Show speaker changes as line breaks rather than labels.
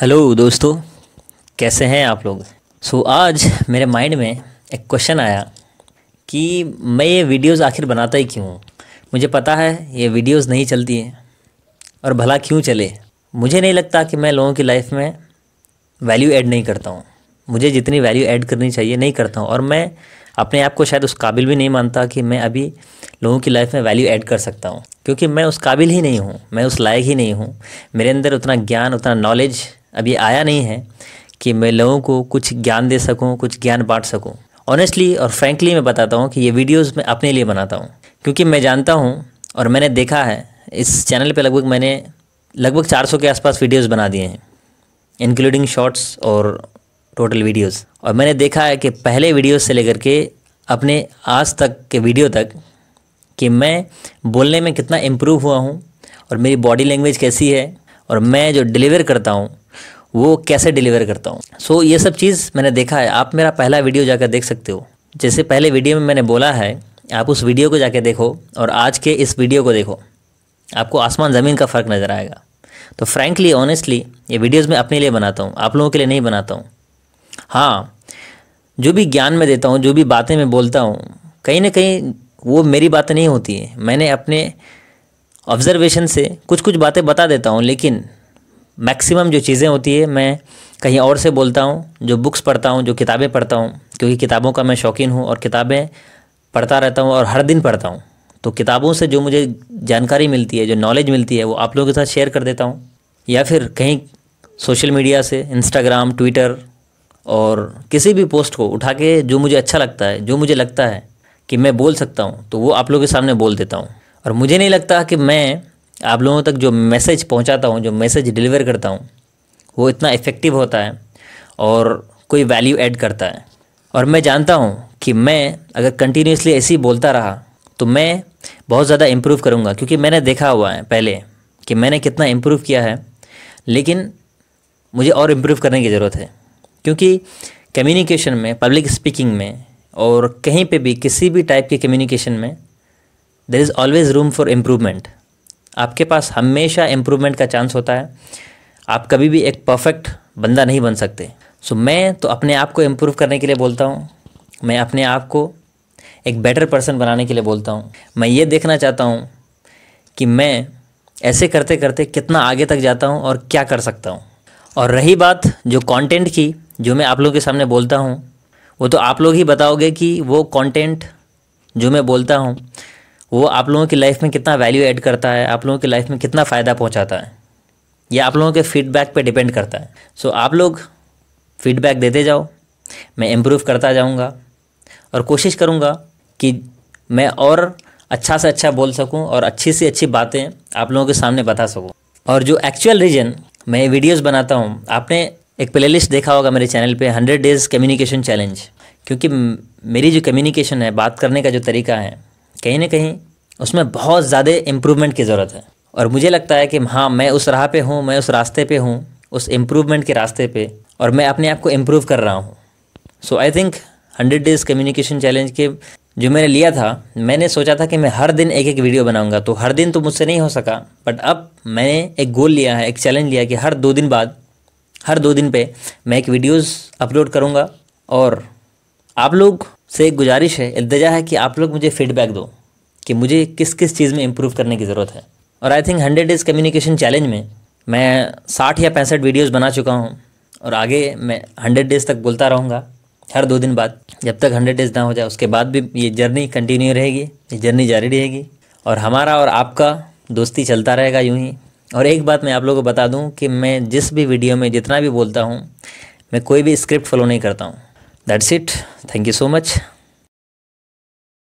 hello दोस्तों कैसे हैं आप लोग सो so, आज मेरे माइंड में एक क्वेश्चन आया कि मैं ये वीडियोस आखिर बनाता ही क्यों हूँ मुझे पता है ये वीडियोस नहीं चलती हैं और भला क्यों चले मुझे नहीं लगता कि मैं लोगों की लाइफ में वैल्यू ऐड नहीं करता हूँ मुझे जितनी वैल्यू ऐड करनी चाहिए नहीं करता हूँ और मैं अपने आप को शायद उस काबिल भी नहीं मानता कि मैं अभी लोगों की लाइफ में वैल्यू ऐड कर सकता हूँ क्योंकि मैं उस काबिल ही नहीं हूँ मैं उस लायक ही नहीं हूँ मेरे अंदर उतना ज्ञान उतना नॉलेज अभी आया नहीं है कि मैं लोगों को कुछ ज्ञान दे सकूँ कुछ ज्ञान बांट सकूँ ऑनेस्टली और फ्रैंकली मैं बताता हूँ कि ये वीडियोज़ मैं अपने लिए बनाता हूँ क्योंकि मैं जानता हूँ और मैंने देखा है इस चैनल पर लगभग मैंने लगभग 400 के आसपास वीडियोस बना दिए हैं इंक्लूडिंग शॉर्ट्स और टोटल वीडियोस और मैंने देखा है कि पहले वीडियो से लेकर के अपने आज तक के वीडियो तक कि मैं बोलने में कितना इम्प्रूव हुआ हूँ और मेरी बॉडी लैंग्वेज कैसी है और मैं जो डिलीवर करता हूँ वो कैसे डिलीवर करता हूँ सो so, ये सब चीज़ मैंने देखा है आप मेरा पहला वीडियो जाकर देख सकते हो जैसे पहले वीडियो में मैंने बोला है आप उस वीडियो को जाके देखो और आज के इस वीडियो को देखो आपको आसमान ज़मीन का फ़र्क नज़र आएगा तो फ्रैंकली ऑनेस्टली ये वीडियोज़ मैं अपने लिए बनाता हूँ आप लोगों के लिए नहीं बनाता हूँ हाँ जो भी ज्ञान में देता हूँ जो भी बातें मैं बोलता हूँ कहीं ना कहीं वो मेरी बातें नहीं होती है मैंने अपने ऑब्जर्वेशन से कुछ कुछ बातें बता देता हूँ लेकिन मैक्सिमम जो चीज़ें होती है मैं कहीं और से बोलता हूँ जो बुक्स पढ़ता हूँ जो किताबें पढ़ता हूँ क्योंकि किताबों का मैं शौकीन हूँ और किताबें पढ़ता रहता हूँ और हर दिन पढ़ता हूँ तो किताबों से जो मुझे जानकारी मिलती है जो नॉलेज मिलती है वो आप लोगों के साथ शेयर कर देता हूँ या फिर कहीं सोशल मीडिया से इंस्टाग्राम ट्विटर और किसी भी पोस्ट को उठा के जो मुझे अच्छा लगता है जो मुझे लगता है कि मैं बोल सकता हूँ तो वो आप लोगों के सामने बोल देता हूँ और मुझे नहीं लगता कि मैं आप लोगों तक जो मैसेज पहुंचाता हूँ जो मैसेज डिलीवर करता हूँ वो इतना इफ़ेक्टिव होता है और कोई वैल्यू ऐड करता है और मैं जानता हूँ कि मैं अगर कंटिन्यूसली ऐसे ही बोलता रहा तो मैं बहुत ज़्यादा इम्प्रूव करूँगा क्योंकि मैंने देखा हुआ है पहले कि मैंने कितना इम्प्रूव किया है लेकिन मुझे और इम्प्रूव करने की ज़रूरत है क्योंकि कम्युनिकेशन में पब्लिक स्पीकिंग में और कहीं पे भी किसी भी टाइप के कम्युनिकेशन में there is always room for improvement आपके पास हमेशा इम्प्रूवमेंट का चांस होता है आप कभी भी एक परफेक्ट बंदा नहीं बन सकते सो so, मैं तो अपने आप को इम्प्रूव करने के लिए बोलता हूँ मैं अपने आप को एक बेटर पर्सन बनाने के लिए बोलता हूँ मैं ये देखना चाहता हूँ कि मैं ऐसे करते करते कितना आगे तक जाता हूँ और क्या कर सकता हूँ और रही बात जो कंटेंट की जो मैं आप लोगों के सामने बोलता हूँ वो तो आप लोग ही बताओगे कि वो कंटेंट जो मैं बोलता हूँ वो आप लोगों की लाइफ में कितना वैल्यू ऐड करता है आप लोगों की लाइफ में कितना फ़ायदा पहुंचाता है ये आप लोगों के फीडबैक पे डिपेंड करता है सो आप लोग फीडबैक देते जाओ मैं इम्प्रूव करता जाऊँगा और कोशिश करूँगा कि मैं और अच्छा से अच्छा बोल सकूँ और अच्छी से अच्छी बातें आप लोगों के सामने बता सकूँ और जो एक्चुअल रीजन मैं वीडियोज़ बनाता हूँ आपने एक प्लेलिस्ट देखा होगा मेरे चैनल पे हंड्रेड डेज़ कम्युनिकेशन चैलेंज क्योंकि मेरी जो कम्युनिकेशन है बात करने का जो तरीका है कहीं ना कहीं उसमें बहुत ज़्यादा इम्प्रूवमेंट की ज़रूरत है और मुझे लगता है कि हाँ मैं उस राह पे हूँ मैं उस रास्ते पे हूँ उस इम्प्रूवमेंट के रास्ते पे और मैं अपने आप को इम्प्रूव कर रहा हूँ so I think hundred days communication challenge के जो मैंने लिया था मैंने सोचा था कि मैं हर दिन एक एक वीडियो बनाऊंगा तो हर दिन तो मुझसे नहीं हो सका बट अब मैंने एक गोल लिया है एक चैलेंज लिया कि हर दो दिन बाद हर दो दिन पे मैं एक वीडियोस अपलोड करूँगा और आप लोग से एक गुजारिश है इल्तजा है कि आप लोग मुझे फीडबैक दो कि मुझे किस किस चीज़ में इम्प्रूव करने की ज़रूरत है और I think hundred days communication challenge में मैं साठ या पैंसठ वीडियोज़ बना चुका हूँ और आगे मैं हंड्रेड डेज़ तक बोलता रहूँगा हर दो दिन बाद जब तक हंड्रेड डेज़ ना हो जाए उसके बाद भी ये जर्नी कंटिन्यू रहेगी ये जर्नी जारी रहेगी और हमारा और आपका दोस्ती चलता रहेगा यूँ ही और एक बात मैं आप लोगों को बता दूं कि मैं जिस भी वीडियो में जितना भी बोलता हूं मैं कोई भी स्क्रिप्ट फॉलो नहीं करता हूं that's it thank you so much